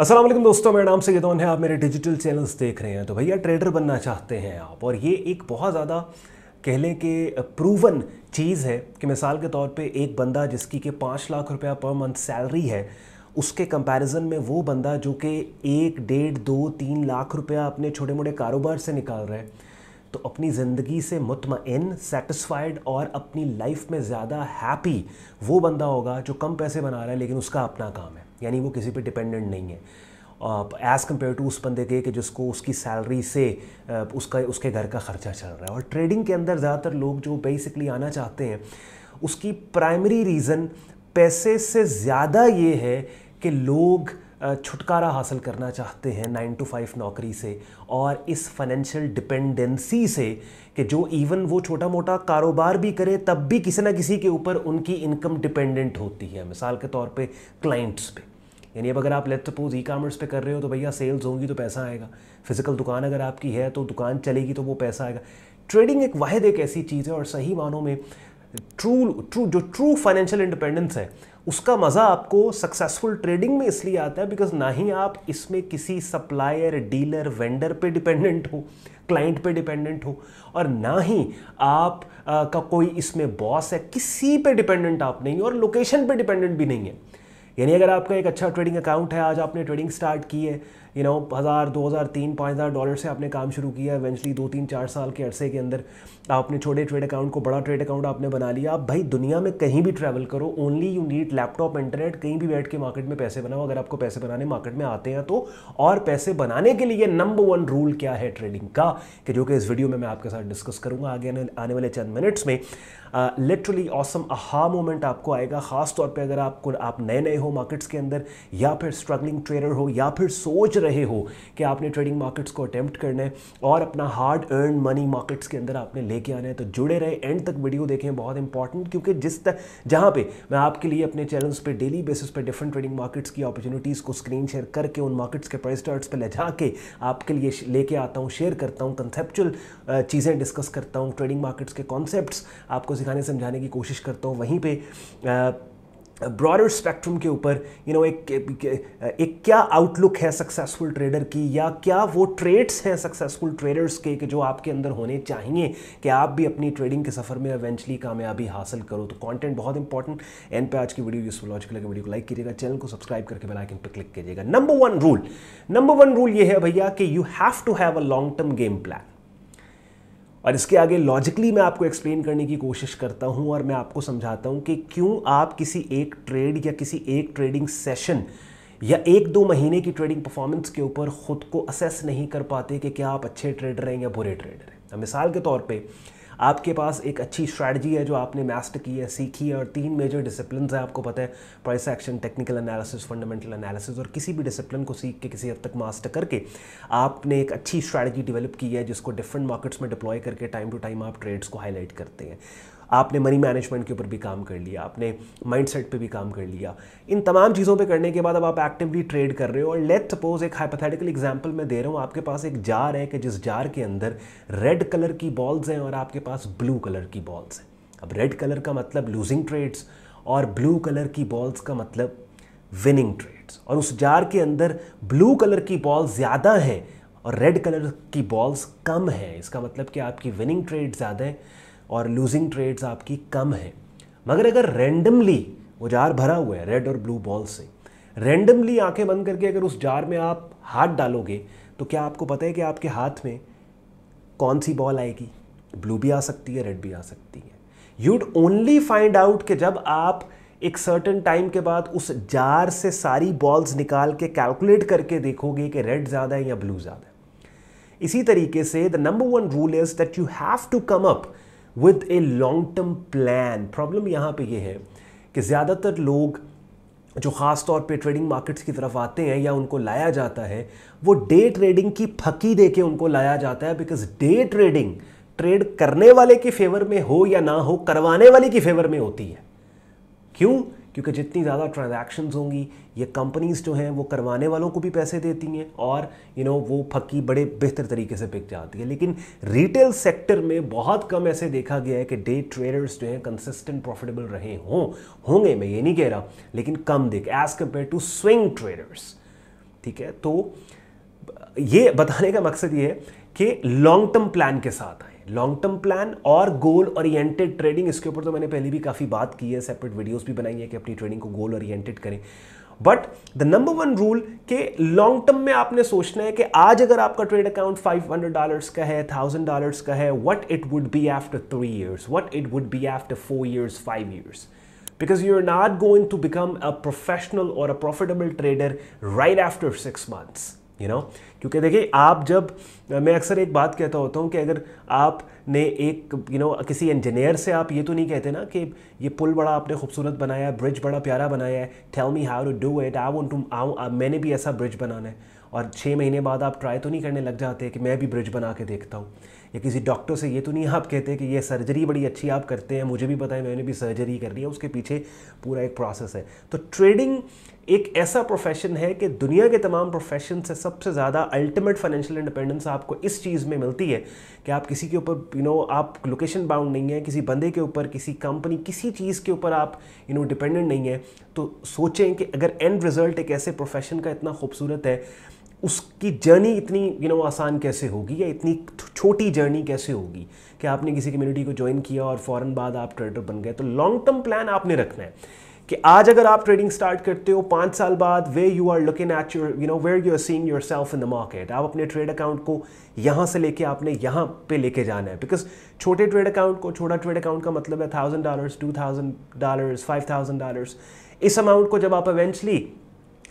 असलम दोस्तों मेरा नाम सैद है आप मेरे डिजिटल चैनल्स देख रहे हैं तो भैया ट्रेडर बनना चाहते हैं आप और ये एक बहुत ज़्यादा कह लें कि प्रूवन चीज़ है कि मिसाल के तौर पे एक बंदा जिसकी कि पाँच लाख रुपया पर मंथ सैलरी है उसके कंपैरिजन में वो बंदा जो कि एक डेढ़ दो तीन लाख रुपया अपने छोटे मोटे कारोबार से निकाल रहा है तो अपनी ज़िंदगी से मुतमिन सेटिस्फाइड और अपनी लाइफ में ज़्यादा हैप्पी वो बंदा होगा जो कम पैसे बना रहा है लेकिन उसका अपना काम है यानी वो किसी पे डिपेंडेंट नहीं है एज़ कम्पेयर टू उस बंदे के कि जिसको उसकी सैलरी से uh, उसका उसके घर का खर्चा चल रहा है और ट्रेडिंग के अंदर ज़्यादातर लोग जो बेसिकली आना चाहते हैं उसकी प्राइमरी रीज़न पैसे से ज़्यादा ये है कि लोग छुटकारा हासिल करना चाहते हैं नाइन टू फाइव नौकरी से और इस फाइनेंशियल डिपेंडेंसी से कि जो इवन वो छोटा मोटा कारोबार भी करे तब भी किसी ना किसी के ऊपर उनकी इनकम डिपेंडेंट होती है मिसाल के तौर पे क्लाइंट्स पे यानी अब अगर आप लेट सपोज ई कामर्स पे कर रहे हो तो भैया सेल्स होंगी तो पैसा आएगा फिजिकल दुकान अगर आपकी है तो दुकान चलेगी तो वो पैसा आएगा ट्रेडिंग एक वाहद एक ऐसी चीज़ है और सही मानों में ट्रू ट्रू जो ट्रू फाइनेंशियल इंडिपेंडेंस है उसका मज़ा आपको सक्सेसफुल ट्रेडिंग में इसलिए आता है बिकॉज ना ही आप इसमें किसी सप्लायर डीलर वेंडर पे डिपेंडेंट हो क्लाइंट पे डिपेंडेंट हो और ना ही आप आ, का कोई इसमें बॉस है किसी पे डिपेंडेंट आप नहीं हो और लोकेशन पे डिपेंडेंट भी नहीं है यानी अगर आपका एक अच्छा ट्रेडिंग अकाउंट है आज आपने ट्रेडिंग स्टार्ट की है यू नो हज़ार दो हज़ार तीन पाँच हज़ार डॉलर से आपने काम शुरू किया इवेंचुअली दो तीन चार साल के अरसे के अंदर आपने छोटे ट्रेड अकाउंट को बड़ा ट्रेड अकाउंट आपने बना लिया आप भाई दुनिया में कहीं भी ट्रैवल करो only you need laptop internet कहीं भी बैठ के मार्केट में पैसे बनाओ अगर आपको पैसे बनाने मार्केट में आते हैं तो और पैसे बनाने के लिए नंबर वन रूल क्या है ट्रेडिंग का कि जो कि इस वीडियो में मैं आपके साथ डिस्कस करूँगा आगे आने वाले चंद मिनट्स में लिटरली ऑसम अहा मोमेंट आपको आएगा ख़ास तौर पे अगर आपको आप नए नए हो मार्केट्स के अंदर या फिर स्ट्रगलिंग ट्रेडर हो या फिर सोच रहे हो कि आपने ट्रेडिंग मार्केट्स को अटैम्प्ट करना है और अपना हार्ड अर्न मनी मार्केट्स के अंदर आपने लेके आना है तो जुड़े रहे एंड तक वीडियो देखें बहुत इंपॉर्टेंट क्योंकि जिस तक जहाँ पर मैं आपके लिए अपने चैनल्स पर डेली बेसिस पर डिफरेंट ट्रेडिंग मार्केट्स की अपॉर्चुनिटीज़ को स्क्रीन शेयर करके उन मार्केट्स के प्राइस टर्ट्स पर ले जाके आपके लिए लेके आता हूँ शेयर करता हूँ कंसेप्चुअल चीज़ें डिस्कस करता हूँ ट्रेडिंग मार्केट्स के कॉन्सेप्ट आपको सिखाने समझाने की कोशिश करता हूँ वहीं पर ब्रॉडर स्पेक्ट्रम के ऊपर यू नो एक एक क्या आउटलुक है सक्सेसफुल ट्रेडर की या क्या वो ट्रेड्स हैं सक्सेसफुल ट्रेडर्स के कि जो आपके अंदर होने चाहिए कि आप भी अपनी ट्रेडिंग के सफ़र में एवेंचुअली कामयाबी हासिल करो तो कंटेंट बहुत इंपॉर्टेंट एंड पे आज की वीडियो यूजफुल लॉजिकल वीडियो को लाइक कीजिएगा चैनल को सब्सक्राइब करके बेल आइकन पर क्लिक कीजिएगा number one rule number one rule ये है भैया कि you have to have a long term game plan और इसके आगे लॉजिकली मैं आपको एक्सप्लेन करने की कोशिश करता हूँ और मैं आपको समझाता हूँ कि क्यों आप किसी एक ट्रेड या किसी एक ट्रेडिंग सेशन या एक दो महीने की ट्रेडिंग परफॉर्मेंस के ऊपर ख़ुद को असेस नहीं कर पाते कि क्या आप अच्छे ट्रेडर हैं या बुरे ट्रेडर हैं मिसाल के तौर पर आपके पास एक अच्छी स्ट्रैटी है जो आपने मैस्ट की है सीखी है और तीन मेजर डिसिप्लिन है आपको पता है price action technical analysis fundamental analysis और किसी भी डिसिप्लिन को सीख के किसी हद तक मास्टर करके आपने एक अच्छी स्ट्रैटी डेवलप की है जिसको डिफरेंट मार्केट्स में डिप्लॉय करके टाइम टू टाइम आप ट्रेड्स को हाईलाइट करते हैं आपने मनी मैनेजमेंट के ऊपर भी काम कर लिया आपने माइंडसेट पे भी काम कर लिया इन तमाम चीज़ों पे करने के बाद अब आप एक्टिवली ट्रेड कर रहे हो और लेट सपोज एक हाइपोथेटिकल एग्जाम्पल मैं दे रहा हूँ आपके पास एक जार है कि जिस जार के अंदर रेड कलर की बॉल्स हैं और आपके पास ब्लू कलर की बॉल्स हैं अब रेड कलर का मतलब लूजिंग ट्रेड्स और ब्लू कलर की बॉल्स का मतलब विनिंग ट्रेड्स और उस जार के अंदर ब्लू कलर की बॉल ज़्यादा हैं और रेड कलर की बॉल्स कम हैं इसका मतलब कि आपकी विनिंग ट्रेड ज़्यादा है और लूजिंग ट्रेड्स आपकी कम है मगर अगर रेंडमली वो जार भरा हुआ है रेड और ब्लू बॉल से रेंडमली आंखें बंद करके अगर उस जार में आप हाथ डालोगे तो क्या आपको पता है कि आपके हाथ में कौन सी बॉल आएगी ब्लू भी आ सकती है रेड भी आ सकती है यूड ओनली फाइंड आउट कि जब आप एक सर्टन टाइम के बाद उस जार से सारी बॉल्स निकाल के कैलकुलेट करके देखोगे कि रेड ज़्यादा है या ब्लू ज़्यादा है इसी तरीके से the number one rule is that you have to come up with a long term plan problem यहाँ पे ये है कि ज़्यादातर लोग जो ख़ास तौर पे ट्रेडिंग मार्केट्स की तरफ आते हैं या उनको लाया जाता है वो डे ट्रेडिंग की फकी दे के उनको लाया जाता है बिकॉज डे ट्रेडिंग ट्रेड करने वाले के फेवर में हो या ना हो करवाने वाले की फेवर में होती है क्यों क्योंकि जितनी ज़्यादा ट्रांजैक्शंस होंगी ये कंपनीज़ जो हैं वो करवाने वालों को भी पैसे देती हैं और यू नो वो फक्की बड़े बेहतर तरीके से बिक जाती है लेकिन रिटेल सेक्टर में बहुत कम ऐसे देखा गया है कि डे ट्रेडर्स जो हैं कंसिस्टेंट प्रॉफिटेबल रहे हों होंगे मैं ये नहीं कह रहा लेकिन कम देख as compare to swing traders ठीक है तो ये बताने का मकसद ये है कि लॉन्ग टर्म प्लान के साथ आए लॉन्ग टर्म प्लान और गोल ओरिएंटेड ट्रेडिंग इसके ऊपर तो मैंने पहले भी काफ़ी बात की है सेपरेट वीडियोस भी बनाई है कि अपनी ट्रेडिंग को गोल ओरिएंटेड करें but the number one rule के लॉन्ग टर्म में आपने सोचना है कि आज अगर आपका trade account five hundred dollars का है थाउजेंड डॉलर्स का है what it would be after three years what it would be after four years five years you are not going to become a professional और a profitable trader right after six months you know क्योंकि देखिए आप जब मैं अक्सर एक बात कहता होता हूँ कि अगर आपने एक यू you नो know, किसी इंजीनियर से आप ये तो नहीं कहते ना कि ये पुल बड़ा आपने खूबसूरत बनाया है ब्रिज बड़ा प्यारा बनाया है tell me how to do it I want to आऊँ मैंने भी ऐसा ब्रिज बनाना है और छः महीने बाद आप ट्राई तो नहीं करने लग जाते कि मैं भी ब्रिज बना के देखता हूँ या किसी डॉक्टर से ये तो नहीं आप कहते कि ये सर्जरी बड़ी अच्छी आप करते हैं मुझे भी पता है मैंने भी सर्जरी कर ली है उसके पीछे पूरा एक प्रोसेस है तो ट्रेडिंग एक ऐसा प्रोफेशन है कि दुनिया के तमाम प्रोफेशन से सबसे ज़्यादा अल्टीमेट फाइनेंशियल इंडिपेंडेंस आपको इस चीज़ में मिलती है कि आप किसी के ऊपर यू नो आप लोकेशन बाउंड नहीं है किसी बंदे के ऊपर किसी कंपनी किसी चीज़ के ऊपर आप यू नो डिपेंडेंट नहीं है तो सोचें कि अगर एंड रिजल्ट एक ऐसे प्रोफेशन का इतना खूबसूरत है उसकी जर्नी इतनी यू नो आसान कैसे होगी या इतनी छोटी जर्नी कैसे होगी कि आपने किसी कम्युनिटी को ज्वाइन किया और फ़ौरन बाद आप ट्रेडर बन गए तो लॉन्ग टर्म प्लान आपने रखना है कि आज अगर आप ट्रेडिंग स्टार्ट करते हो पाँच साल बाद way you are looking at your you know where you are seeing yourself in the market आप अपने ट्रेड अकाउंट को यहाँ से लेके आपने यहाँ पे लेके जाना है बिकॉज छोटे ट्रेड अकाउंट को छोटा ट्रेड अकाउंट का मतलब है thousand dollars two thousand dollars five thousand dollars इस अमाउंट को जब आप eventually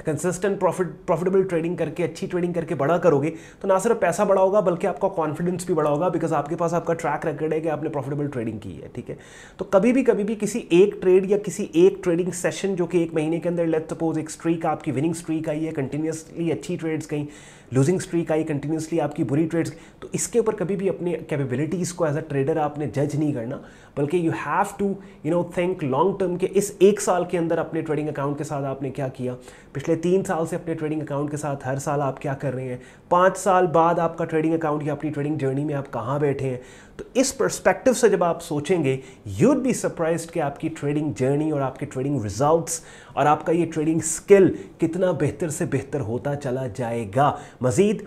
consistent profit profitable trading करके अच्छी ट्रेडिंग करके बड़ा करोगे तो ना सिर्फ पैसा बड़ा होगा बल्कि आपका कॉन्फिडेंस भी बड़ा होगा बिकॉज आपके पास आपका ट्रैक रिकॉर्ड है कि आपने प्रॉफिटेबल ट्रेडिंग की है ठीक है तो कभी भी कभी भी किसी एक ट्रेड या किसी एक ट्रेडिंग सेशन जो कि एक महीने के अंदर लेट सपोज एक स्ट्रीक आपकी विनिंग स्ट्रीक आई है कंटिन्यूसली अच्छी ट्रेड्स कहीं लूजिंग स्ट्रीक आई कंटिन्यूसली आपकी बुरी ट्रेड्स तो इसके ऊपर कभी भी अपने कैपेबिलिटीज़ को एज अ ट्रेडर आपने जज नहीं करना बल्कि you have to you know think long term के इस एक साल के अंदर अपने ट्रेडिंग अकाउंट के साथ आपने क्या किया पिछले तीन साल से अपने ट्रेडिंग अकाउंट के साथ हर साल आप क्या कर रहे हैं पाँच साल बाद आपका ट्रेडिंग अकाउंट या अपनी ट्रेडिंग जर्नी में आप कहाँ बैठे हैं तो इस परस्पेक्टिव से जब आप सोचेंगे यूड बी सरप्राइज कि आपकी ट्रेडिंग जर्नी और आपके ट्रेडिंग रिजल्ट और आपका ये ट्रेडिंग स्किल कितना बेहतर से बेहतर होता चला जाएगा मजीद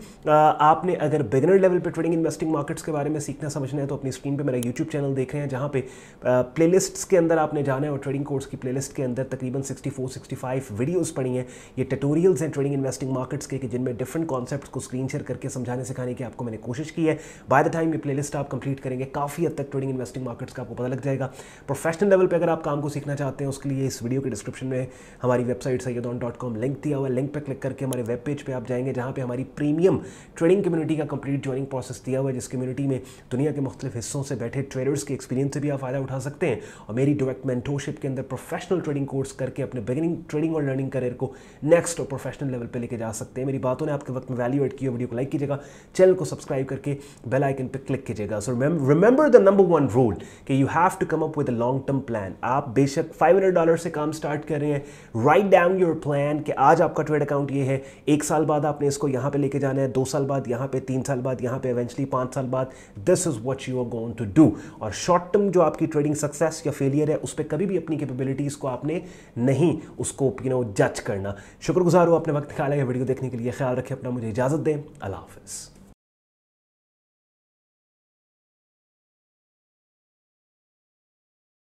आपने अगर बिगनर लेवल पर ट्रेडिंग इन्वेस्टिंग मार्केट्स के बारे में सीखना समझना है तो अपनी स्क्रीन पर मेरा यूट्यूब चैनल देख रहे हैं जहाँ पे प्ले के अंदर आपने जाना है और ट्रेडिंग कोर्स की प्ले के अंदर तकरीबन सिक्सटी फाइव वीडियोज़ पड़ी हैं ये टटोरियल्स हैं ट्रेडिंग इन्वेस्टिंग मार्केट्स के जिनमें डिफरेंट कॉन्सेप्ट को स्क्रीन शेयर करके समझाने सिखाने की आपको मैंने कोशिश की है बाय द टाइम ये प्लेलिस्ट आप कंप्लीट करेंगे काफ़ी हद तक ट्रेडिंग इन्वेस्टिंग मार्केट्स का आपको पता लग जाएगा प्रोफेशनल लेवल पर अगर आप काम को सीखना चाहते हैं उसके लिए इस वीडियो के डिस्क्रिप्शन में हमारी वेबसाइट सैदौन डॉट कॉम लिंक दिया हुआ है लिंक पर क्लिक करके हमारे वेब पेज पर आप जाएंगे जहाँ पर हमारी प्रीमियम ट्रेडिंग कम्युनिटी का कंप्लीट ज्वाइनिंग प्रोसेस दिया हुआ है जिस कम्युनिटी में दुनिया के मुख्तलिफ हिस्सों से बैठे ट्रेडर्स के एक्सपीरियंस से भी आप फ़ायदा उठा सकते हैं और मेरी डायरेक्ट मेंटोरशिप के अंदर प्रोफेशनल ट्रेडिंग कोर्स करके अपने बिगिनिंग ट्रेडिंग और लर्निंग करियर को नेक्स्ट और प्रोफेशनल लेवल पर लेके जा सकते हैं मेरी बातों ने आपके वक्त में वैल्यू एड किया वीडियो को लाइक कीजिएगा चैनल को सब्सक्राइब करके बेल आइकन पर क्लिक कीजिएगा so remember the number one rule कि you have to come up with a long term plan आप बेशक फाइव हंड्रेड डॉलर से काम स्टार्ट कर रहे हैं राइट डाउन योर प्लान कि आज आपका ट्रेड अकाउंट ये है एक साल बाद आपने इसको यहाँ पे लेके जाना है दो साल बाद यहाँ पे तीन साल बाद यहाँ पे एवेंचुअली पाँच साल बाद this is what you are gonna do डू और शॉर्ट टर्म जो आपकी ट्रेडिंग सक्सेस या फेलियर है उस पर कभी भी अपनी कैपेबिलिटीज़ को आपने नहीं उसको यू नो जज करना शुक्रगुजार हो अपने वक्त ख्याल है वीडियो देखने के लिए ख्याल रखें अपना मुझे इजाज़त दें अल्लाह हाफिज़